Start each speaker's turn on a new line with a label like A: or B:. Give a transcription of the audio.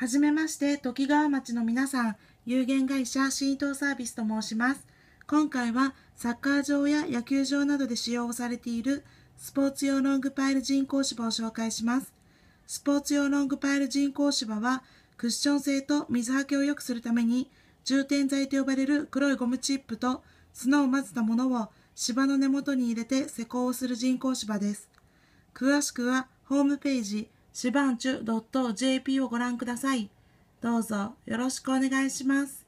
A: はじめまして、時川町の皆さん、有限会社新伊藤サービスと申します。今回は、サッカー場や野球場などで使用されているスポーツ用ロングパイル人工芝を紹介します。スポーツ用ロングパイル人工芝は、クッション性と水はけを良くするために、充填剤と呼ばれる黒いゴムチップと砂を混ぜたものを芝の根元に入れて施工をする人工芝です。詳しくは、ホームページ、シバンチュ .jp をご覧ください。どうぞよろしくお願いします。